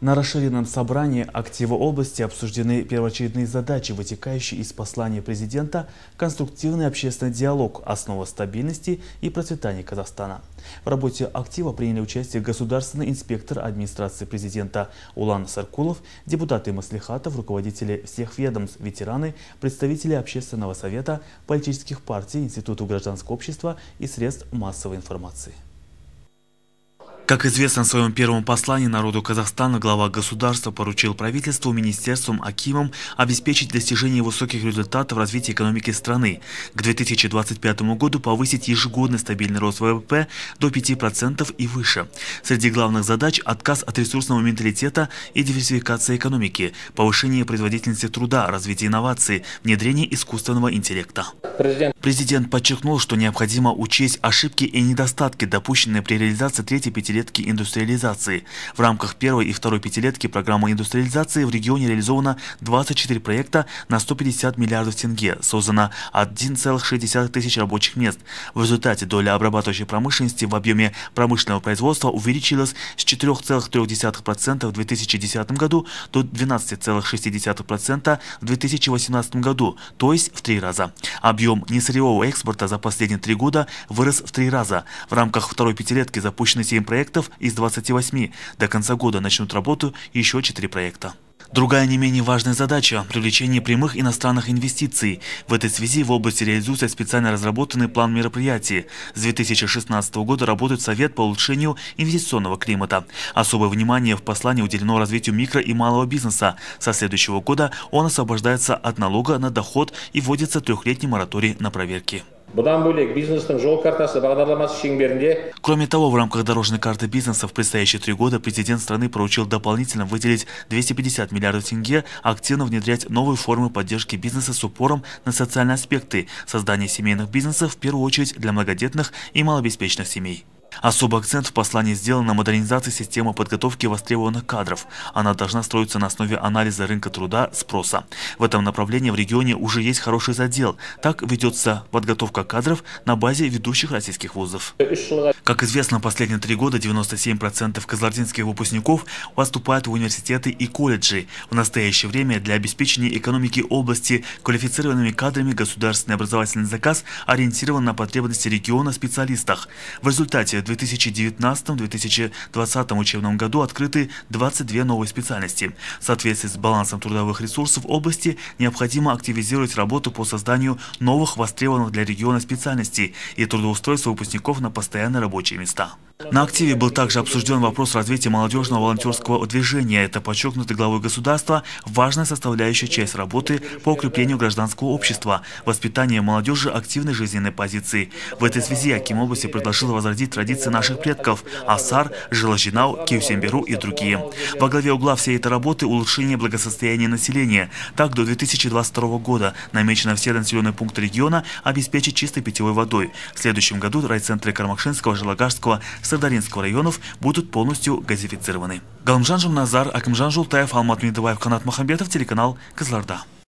На расширенном собрании актива области обсуждены первоочередные задачи, вытекающие из послания президента «Конструктивный общественный диалог. Основа стабильности и процветания Казахстана». В работе актива приняли участие государственный инспектор администрации президента Улан Саркулов, депутаты Маслихатов, руководители всех ведомств, ветераны, представители общественного совета, политических партий, Институтов гражданского общества и средств массовой информации. Как известно, в своем первом послании народу Казахстана глава государства поручил правительству, министерствам, акимам обеспечить достижение высоких результатов развития экономики страны, к 2025 году повысить ежегодный стабильный рост ВВП до 5% и выше. Среди главных задач – отказ от ресурсного менталитета и диверсификация экономики, повышение производительности труда, развитие инноваций, внедрение искусственного интеллекта. Президент, Президент подчеркнул, что необходимо учесть ошибки и недостатки, допущенные при реализации третьей пятилетней пятилетки индустриализации. В рамках первой и второй пятилетки программы индустриализации в регионе реализовано 24 проекта на 150 миллиардов тенге, создано 1,6 тысяч рабочих мест. В результате доля обрабатывающей промышленности в объеме промышленного производства увеличилась с 4,3% в 2010 году до 12,6% в 2018 году, то есть в три раза. Объем несырьевого экспорта за последние три года вырос в три раза. В рамках второй пятилетки запущены 7 проектов, проектов из 28. До конца года начнут работу еще 4 проекта. Другая не менее важная задача – привлечение прямых иностранных инвестиций. В этой связи в области реализуется специально разработанный план мероприятий. С 2016 года работает Совет по улучшению инвестиционного климата. Особое внимание в послании уделено развитию микро и малого бизнеса. Со следующего года он освобождается от налога на доход и вводится трехлетний мораторий на проверки. Кроме того, в рамках дорожной карты бизнеса в предстоящие три года президент страны поручил дополнительно выделить 250 миллиардов тенге, активно внедрять новые формы поддержки бизнеса с упором на социальные аспекты, создание семейных бизнесов в первую очередь для многодетных и малообеспеченных семей. Особый акцент в послании сделан на модернизации системы подготовки востребованных кадров. Она должна строиться на основе анализа рынка труда, спроса. В этом направлении в регионе уже есть хороший задел. Так ведется подготовка кадров на базе ведущих российских вузов. Как известно, последние три года 97% казлардинских выпускников поступают в университеты и колледжи. В настоящее время для обеспечения экономики области квалифицированными кадрами государственный образовательный заказ ориентирован на потребности региона в специалистах. В результате в 2019-2020 учебном году открыты 22 новые специальности. В соответствии с балансом трудовых ресурсов области необходимо активизировать работу по созданию новых востребованных для региона специальностей и трудоустройство выпускников на постоянные рабочие места. На активе был также обсужден вопрос развития молодежного волонтерского движения. Это подчеркнуто главой государства важная составляющая часть работы по укреплению гражданского общества, воспитание молодежи активной жизненной позиции. В этой связи Аким области предложил возродить традиции наших предков – Асар, Жилажинау, Киусемберу и другие. Во главе угла всей этой работы – улучшение благосостояния населения. Так, до 2022 года намечено все населенные пункты региона обеспечить чистой питьевой водой. В следующем году райцентры Кармакшинского, Жилагарского – Сырдаринского районов будут полностью газифицированы. Галамжан Назар, Акимжан Жултаев, Алмат Медуваев, Канат Махамбетов, телеканал Казларда.